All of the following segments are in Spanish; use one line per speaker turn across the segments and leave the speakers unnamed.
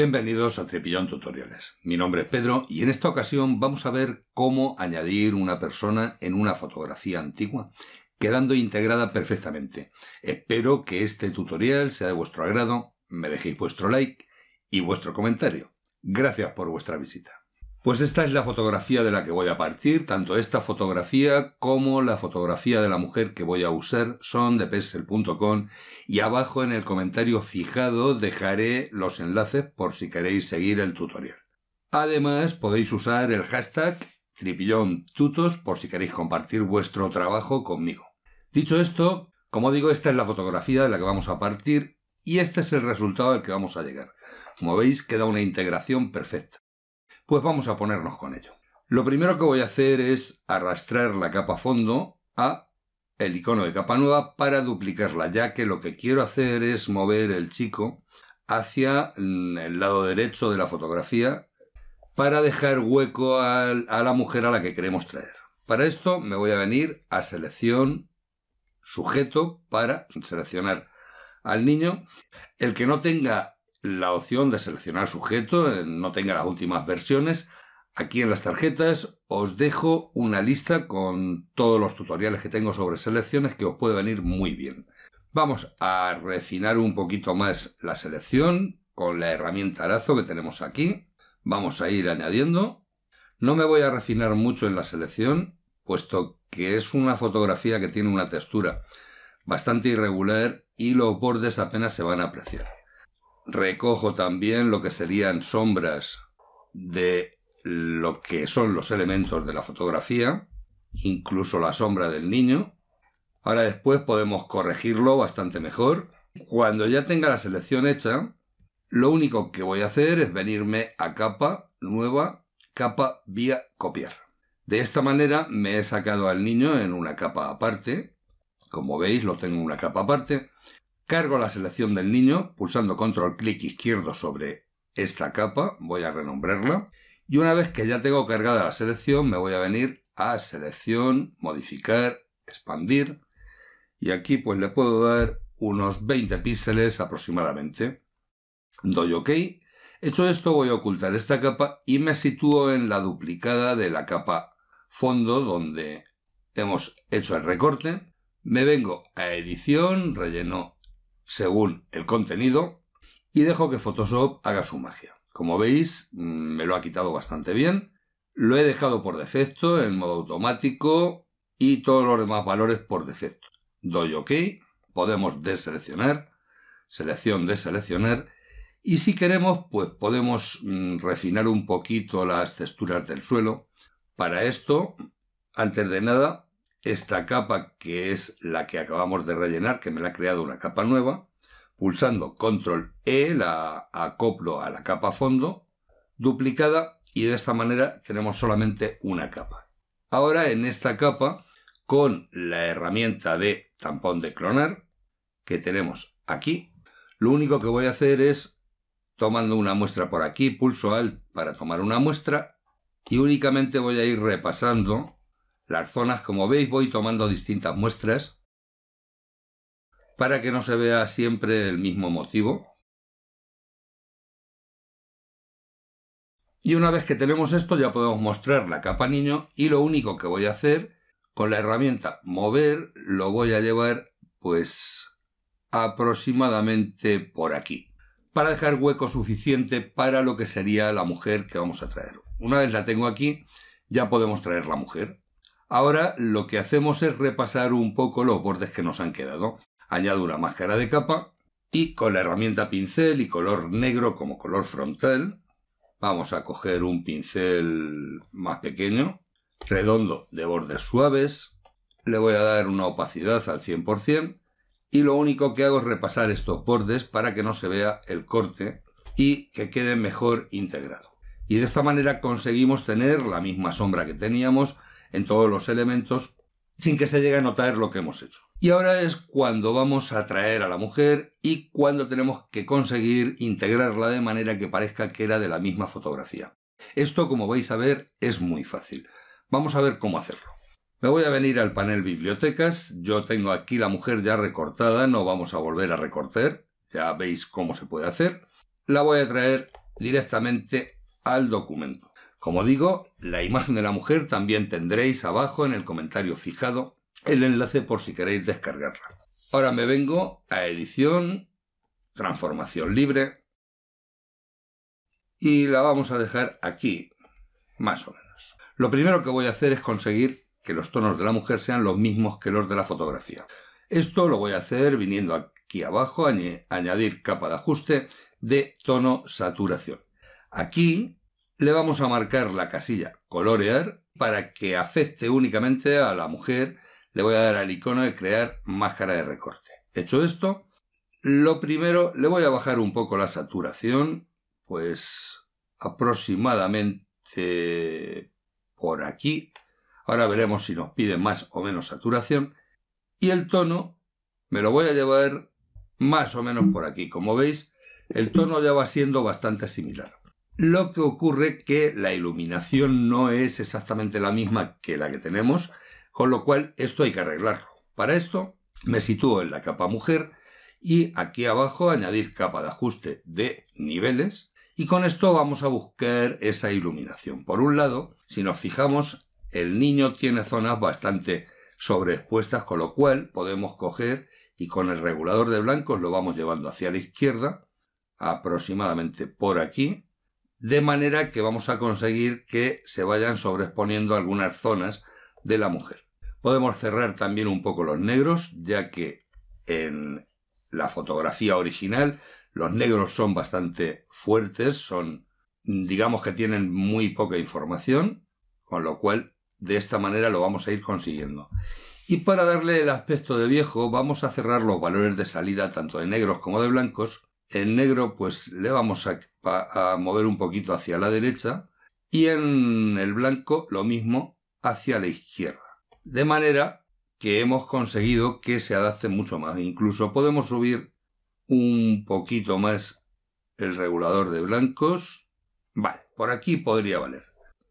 Bienvenidos a Tripillón Tutoriales. Mi nombre es Pedro y en esta ocasión vamos a ver cómo añadir una persona en una fotografía antigua, quedando integrada perfectamente. Espero que este tutorial sea de vuestro agrado, me dejéis vuestro like y vuestro comentario. Gracias por vuestra visita. Pues esta es la fotografía de la que voy a partir, tanto esta fotografía como la fotografía de la mujer que voy a usar son de pesel.com y abajo en el comentario fijado dejaré los enlaces por si queréis seguir el tutorial. Además podéis usar el hashtag tutos por si queréis compartir vuestro trabajo conmigo. Dicho esto, como digo, esta es la fotografía de la que vamos a partir y este es el resultado al que vamos a llegar. Como veis, queda una integración perfecta. Pues vamos a ponernos con ello. Lo primero que voy a hacer es arrastrar la capa fondo a el icono de capa nueva para duplicarla, ya que lo que quiero hacer es mover el chico hacia el lado derecho de la fotografía para dejar hueco a la mujer a la que queremos traer. Para esto me voy a venir a selección sujeto para seleccionar al niño. El que no tenga la opción de seleccionar sujeto, eh, no tenga las últimas versiones. Aquí en las tarjetas os dejo una lista con todos los tutoriales que tengo sobre selecciones que os puede venir muy bien. Vamos a refinar un poquito más la selección con la herramienta lazo que tenemos aquí. Vamos a ir añadiendo. No me voy a refinar mucho en la selección, puesto que es una fotografía que tiene una textura bastante irregular y los bordes apenas se van a apreciar recojo también lo que serían sombras de lo que son los elementos de la fotografía, incluso la sombra del niño. Ahora después podemos corregirlo bastante mejor. Cuando ya tenga la selección hecha, lo único que voy a hacer es venirme a capa nueva, capa vía copiar. De esta manera me he sacado al niño en una capa aparte. Como veis, lo tengo en una capa aparte. Cargo la selección del niño pulsando control clic izquierdo sobre esta capa, voy a renombrarla. Y una vez que ya tengo cargada la selección, me voy a venir a selección, modificar, expandir. Y aquí pues le puedo dar unos 20 píxeles aproximadamente. Doy OK. Hecho esto voy a ocultar esta capa y me sitúo en la duplicada de la capa fondo donde hemos hecho el recorte. Me vengo a edición, relleno según el contenido y dejo que Photoshop haga su magia. Como veis, mm, me lo ha quitado bastante bien. Lo he dejado por defecto en modo automático y todos los demás valores por defecto. Doy OK, podemos deseleccionar, selección, deseleccionar y si queremos pues podemos mm, refinar un poquito las texturas del suelo. Para esto, antes de nada, esta capa que es la que acabamos de rellenar, que me la ha creado una capa nueva, pulsando control E la acoplo a la capa fondo, duplicada y de esta manera tenemos solamente una capa. Ahora en esta capa, con la herramienta de tampón de clonar que tenemos aquí, lo único que voy a hacer es tomando una muestra por aquí, pulso Alt para tomar una muestra y únicamente voy a ir repasando las zonas, como veis voy tomando distintas muestras para que no se vea siempre el mismo motivo. Y una vez que tenemos esto ya podemos mostrar la capa niño y lo único que voy a hacer con la herramienta mover lo voy a llevar pues aproximadamente por aquí para dejar hueco suficiente para lo que sería la mujer que vamos a traer. Una vez la tengo aquí ya podemos traer la mujer. Ahora lo que hacemos es repasar un poco los bordes que nos han quedado. Añado una máscara de capa y con la herramienta pincel y color negro como color frontal, vamos a coger un pincel más pequeño, redondo, de bordes suaves, le voy a dar una opacidad al 100% y lo único que hago es repasar estos bordes para que no se vea el corte y que quede mejor integrado. Y de esta manera conseguimos tener la misma sombra que teníamos en todos los elementos sin que se llegue a notar lo que hemos hecho. Y ahora es cuando vamos a traer a la mujer y cuando tenemos que conseguir integrarla de manera que parezca que era de la misma fotografía. Esto, como vais a ver, es muy fácil. Vamos a ver cómo hacerlo. Me voy a venir al panel bibliotecas. Yo tengo aquí la mujer ya recortada, no vamos a volver a recortar. Ya veis cómo se puede hacer. La voy a traer directamente al documento. Como digo, la imagen de la mujer también tendréis abajo en el comentario fijado el enlace por si queréis descargarla. Ahora me vengo a edición, transformación libre y la vamos a dejar aquí, más o menos. Lo primero que voy a hacer es conseguir que los tonos de la mujer sean los mismos que los de la fotografía. Esto lo voy a hacer viniendo aquí abajo, añadir capa de ajuste de tono saturación. Aquí le vamos a marcar la casilla colorear para que afecte únicamente a la mujer. Le voy a dar al icono de crear máscara de recorte. Hecho esto, lo primero le voy a bajar un poco la saturación, pues aproximadamente por aquí. Ahora veremos si nos pide más o menos saturación. Y el tono me lo voy a llevar más o menos por aquí. Como veis, el tono ya va siendo bastante similar. Lo que ocurre que la iluminación no es exactamente la misma que la que tenemos, con lo cual esto hay que arreglarlo. Para esto me sitúo en la capa mujer y aquí abajo añadir capa de ajuste de niveles y con esto vamos a buscar esa iluminación. Por un lado, si nos fijamos, el niño tiene zonas bastante sobreexpuestas, con lo cual podemos coger y con el regulador de blancos lo vamos llevando hacia la izquierda, aproximadamente por aquí, de manera que vamos a conseguir que se vayan sobreexponiendo algunas zonas de la mujer. Podemos cerrar también un poco los negros, ya que en la fotografía original los negros son bastante fuertes, son digamos que tienen muy poca información, con lo cual de esta manera lo vamos a ir consiguiendo. Y para darle el aspecto de viejo, vamos a cerrar los valores de salida tanto de negros como de blancos en negro pues le vamos a, a, mover un poquito hacia la derecha y en el blanco lo mismo hacia la izquierda. De manera que hemos conseguido que se adapte mucho más. Incluso podemos subir un poquito más el regulador de blancos. Vale, por aquí podría valer.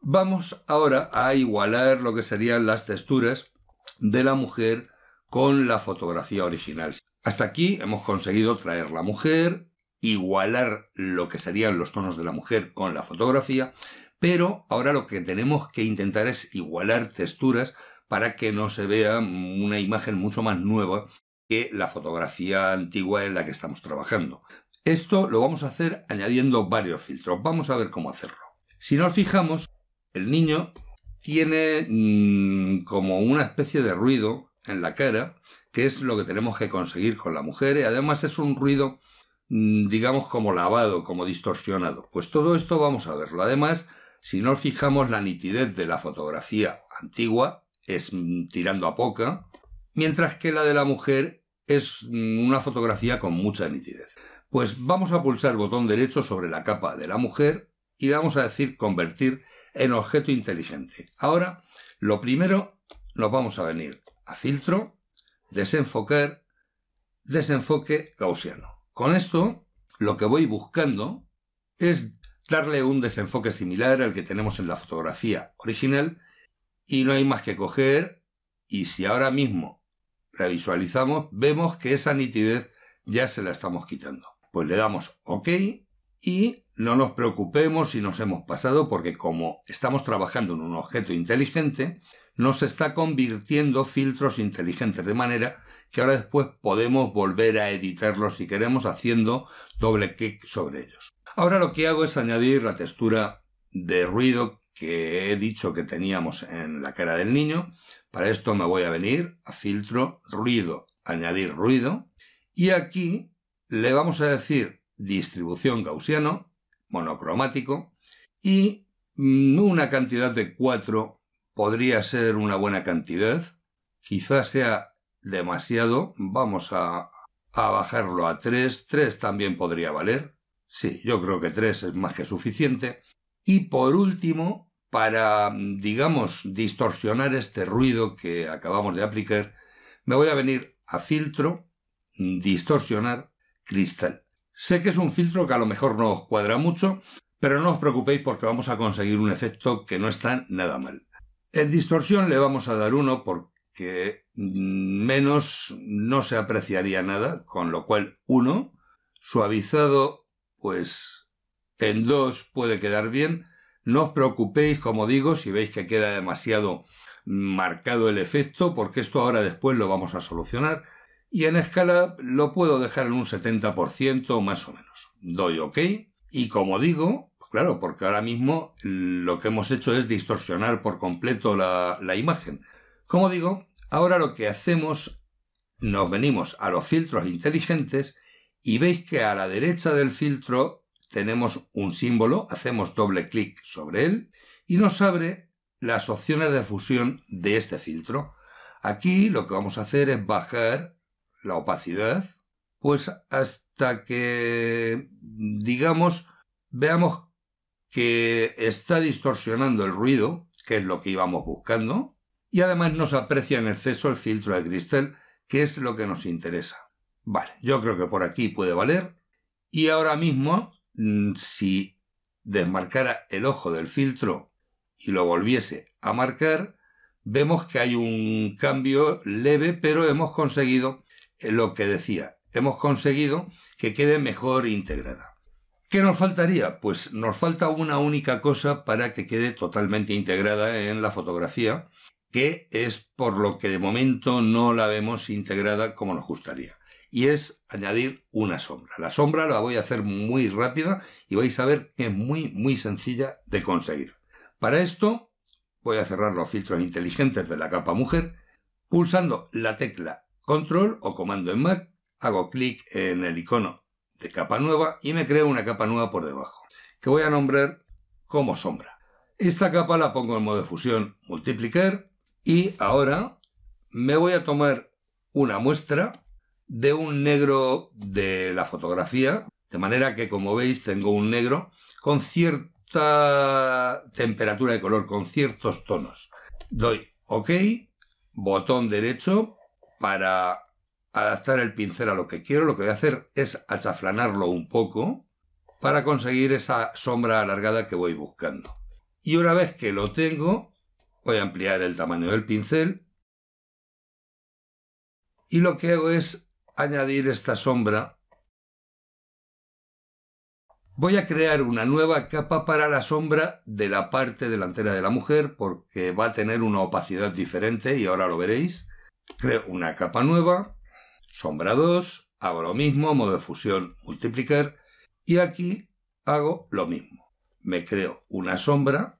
Vamos ahora a igualar lo que serían las texturas de la mujer con la fotografía original. Hasta aquí hemos conseguido traer la mujer, igualar lo que serían los tonos de la mujer con la fotografía, pero ahora lo que tenemos que intentar es igualar texturas para que no se vea una imagen mucho más nueva que la fotografía antigua en la que estamos trabajando. Esto lo vamos a hacer añadiendo varios filtros. Vamos a ver cómo hacerlo. Si nos fijamos, el niño tiene mm, como una especie de ruido en la cara que es lo que tenemos que conseguir con la mujer. Y además es un ruido, mm, digamos, como lavado, como distorsionado. Pues todo esto vamos a verlo. Además, si nos fijamos, la nitidez de la fotografía antigua es mm, tirando a poca, mientras que la de la mujer es mm, una fotografía con mucha nitidez. Pues vamos a pulsar el botón derecho sobre la capa de la mujer y vamos a decir convertir en objeto inteligente. Ahora, lo primero, nos vamos a venir a filtro desenfocar, desenfoque gaussiano. Con esto, lo que voy buscando es darle un desenfoque similar al que tenemos en la fotografía original y no hay más que coger y si ahora mismo la visualizamos vemos que esa nitidez ya se la estamos quitando. Pues le damos OK y no nos preocupemos si nos hemos pasado porque como estamos trabajando en un objeto inteligente, nos está convirtiendo filtros inteligentes, de manera que ahora después podemos volver a editarlos si queremos haciendo doble clic sobre ellos. Ahora lo que hago es añadir la textura de ruido que he dicho que teníamos en la cara del niño. Para esto me voy a venir a filtro ruido, añadir ruido y aquí le vamos a decir distribución gaussiano, monocromático y mm, una cantidad de 4 podría ser una buena cantidad, quizás sea demasiado, vamos a, bajarlo a 3, 3 también podría valer, sí, yo creo que 3 es más que suficiente, y por último, para, digamos, distorsionar este ruido que acabamos de aplicar, me voy a venir a filtro, distorsionar, cristal. Sé que es un filtro que a lo mejor no os cuadra mucho, pero no os preocupéis porque vamos a conseguir un efecto que no está nada mal. En distorsión le vamos a dar uno porque menos no se apreciaría nada, con lo cual uno, suavizado, pues en dos puede quedar bien. No os preocupéis, como digo, si veis que queda demasiado marcado el efecto, porque esto ahora después lo vamos a solucionar. Y en escala lo puedo dejar en un 70% más o menos. Doy OK. Y como digo, Claro, porque ahora mismo lo que hemos hecho es distorsionar por completo la, imagen. Como digo, ahora lo que hacemos, nos venimos a los filtros inteligentes y veis que a la derecha del filtro tenemos un símbolo, hacemos doble clic sobre él y nos abre las opciones de fusión de este filtro. Aquí lo que vamos a hacer es bajar la opacidad, pues hasta que, digamos, veamos que está distorsionando el ruido, que es lo que íbamos buscando, y además nos aprecia en exceso el filtro de cristal, que es lo que nos interesa. Vale, yo creo que por aquí puede valer. Y ahora mismo, mm, si desmarcara el ojo del filtro y lo volviese a marcar, vemos que hay un cambio leve, pero hemos conseguido lo que decía, hemos conseguido que quede mejor integrada. ¿Qué nos faltaría? Pues nos falta una única cosa para que quede totalmente integrada en la fotografía, que es por lo que de momento no la vemos integrada como nos gustaría. Y es añadir una sombra. La sombra la voy a hacer muy rápida y vais a ver que es muy, muy sencilla de conseguir. Para esto voy a cerrar los filtros inteligentes de la capa mujer. Pulsando la tecla control o comando en Mac, hago clic en el icono de capa nueva y me creo una capa nueva por debajo, que voy a nombrar como sombra. Esta capa la pongo en modo de fusión multiplicar y ahora me voy a tomar una muestra de un negro de la fotografía, de manera que como veis tengo un negro con cierta temperatura de color, con ciertos tonos. Doy OK, botón derecho para adaptar el pincel a lo que quiero, lo que voy a hacer es achaflanarlo un poco para conseguir esa sombra alargada que voy buscando. Y una vez que lo tengo, voy a ampliar el tamaño del pincel y lo que hago es añadir esta sombra. Voy a crear una nueva capa para la sombra de la parte delantera de la mujer porque va a tener una opacidad diferente y ahora lo veréis. Creo una capa nueva, sombra 2, hago lo mismo, modo de fusión, multiplicar, y aquí hago lo mismo. Me creo una sombra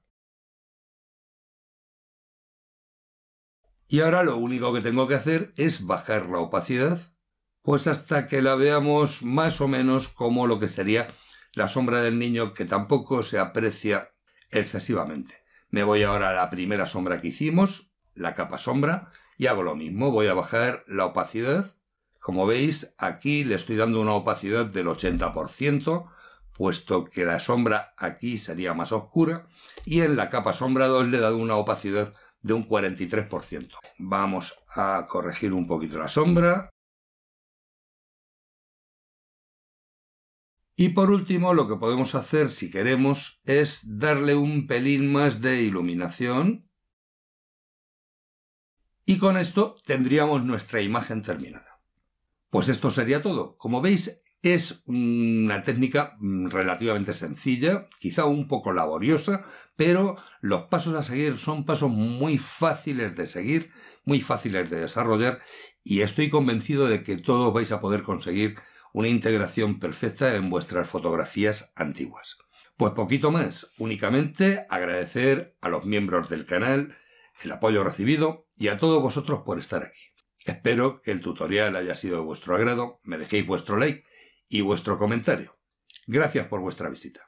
y ahora lo único que tengo que hacer es bajar la opacidad, pues hasta que la veamos más o menos como lo que sería la sombra del niño que tampoco se aprecia excesivamente. Me voy ahora a la primera sombra que hicimos, la capa sombra, y hago lo mismo, voy a bajar la opacidad como veis, aquí le estoy dando una opacidad del 80%, puesto que la sombra aquí sería más oscura, y en la capa sombra 2 le he dado una opacidad de un 43%. Vamos a corregir un poquito la sombra. Y por último, lo que podemos hacer si queremos es darle un pelín más de iluminación. Y con esto tendríamos nuestra imagen terminada. Pues esto sería todo. Como veis, es una técnica mm, relativamente sencilla, quizá un poco laboriosa, pero los pasos a seguir son pasos muy fáciles de seguir, muy fáciles de desarrollar y estoy convencido de que todos vais a poder conseguir una integración perfecta en vuestras fotografías antiguas. Pues poquito más, únicamente agradecer a los miembros del canal el apoyo recibido y a todos vosotros por estar aquí. Espero que el tutorial haya sido de vuestro agrado, me dejéis vuestro like y vuestro comentario. Gracias por vuestra visita.